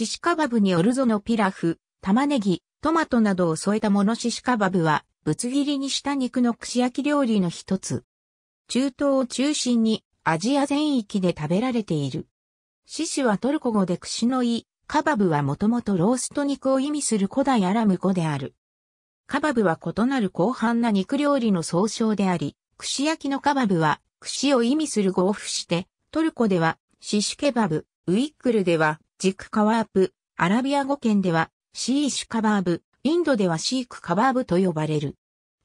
シシカバブによるぞのピラフ、玉ねぎ、トマトなどを添えたものシシカバブは、ぶつ切りにした肉の串焼き料理の一つ。中東を中心にアジア全域で食べられている。シシはトルコ語で串のい。カバブはもともとロースト肉を意味する古代アラム語である。カバブは異なる広範な肉料理の総称であり、串焼きのカバブは串を意味する語を付して、トルコではシシケバブ、ウイックルではジクカワープ、アラビア語圏ではシーシュカバーブ、インドではシークカバーブと呼ばれる。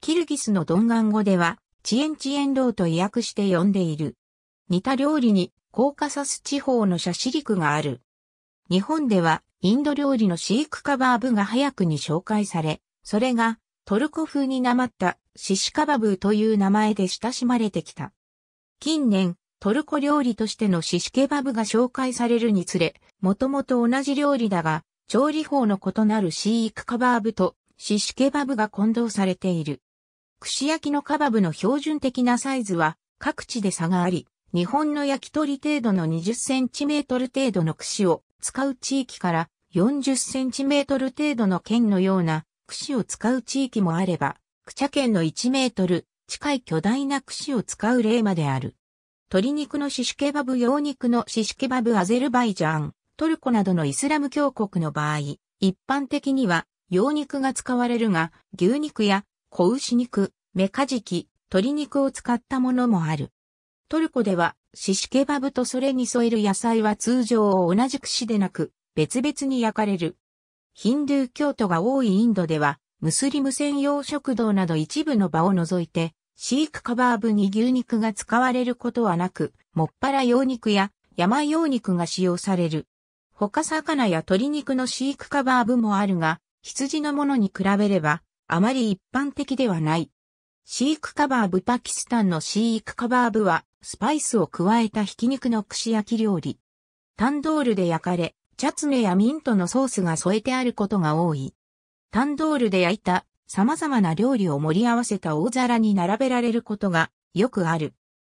キルギスのドンガン語ではチエンチエンローと訳して呼んでいる。似た料理にコーカサス地方のシャシリクがある。日本ではインド料理のシークカバーブが早くに紹介され、それがトルコ風になまったシシカバブという名前で親しまれてきた。近年、トルコ料理としてのシシケバブが紹介されるにつれ、もともと同じ料理だが、調理法の異なるシークカバーブとシシケバブが混同されている。串焼きのカバブの標準的なサイズは各地で差があり、日本の焼き鳥程度の20センチメートル程度の串を使う地域から40センチメートル程度の剣のような串を使う地域もあれば、クチャ剣の1メートル近い巨大な串を使う例まである。鶏肉のシシケバブ羊肉のシシケバブアゼルバイジャン、トルコなどのイスラム教国の場合、一般的には羊肉が使われるが、牛肉や子牛肉、メカジキ、鶏肉を使ったものもある。トルコでは、シシケバブとそれに添える野菜は通常を同じくしでなく、別々に焼かれる。ヒンドゥー教徒が多いインドでは、ムスリム専用食堂など一部の場を除いて、飼育カバーブに牛肉が使われることはなく、もっぱら羊肉や山羊肉が使用される。他魚や鶏肉の飼育カバーブもあるが、羊のものに比べれば、あまり一般的ではない。飼育カバーブパキスタンの飼育カバーブは、スパイスを加えたひき肉の串焼き料理。タンドールで焼かれ、チャツネやミントのソースが添えてあることが多い。タンドールで焼いた様々な料理を盛り合わせた大皿に並べられることがよくある。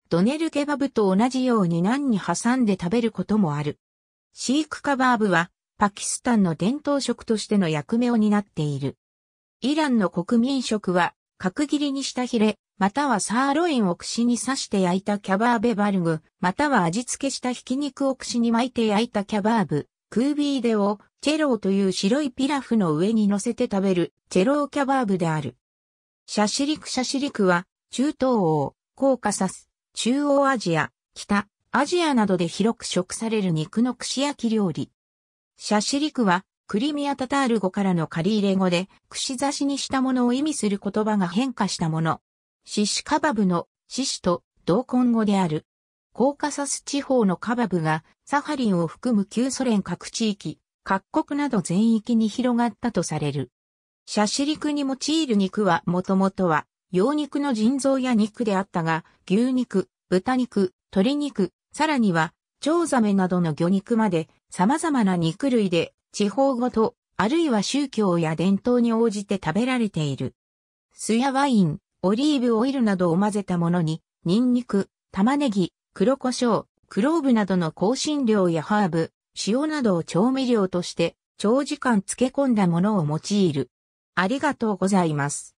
ドネルケバブと同じように何に挟んで食べることもある。シークカバーブはパキスタンの伝統食としての役目を担っている。イランの国民食は角切りにしたヒレ、またはサーロインを串に刺して焼いたキャバーベバルグ、または味付けしたひき肉を串に巻いて焼いたキャバーブ。クービーデをチェローという白いピラフの上に乗せて食べるチェローキャバーブである。シャシリクシャシリクは中東欧、コーカサス、中央アジア、北、アジアなどで広く食される肉の串焼き料理。シャシリクはクリミアタタール語からの借り入れ語で串刺しにしたものを意味する言葉が変化したもの。シシカバブのシシと同根語である。コーカサス地方のカバブがサハリンを含む旧ソ連各地域、各国など全域に広がったとされる。シャシリクに用いる肉はもともとは、羊肉の腎臓や肉であったが、牛肉、豚肉、鶏肉、さらには、チョウザメなどの魚肉まで、様々な肉類で、地方ごと、あるいは宗教や伝統に応じて食べられている。酢やワイン、オリーブオイルなどを混ぜたものに、ニンニク、玉ねぎ、黒胡椒、クローブなどの香辛料やハーブ、塩などを調味料として長時間漬け込んだものを用いる。ありがとうございます。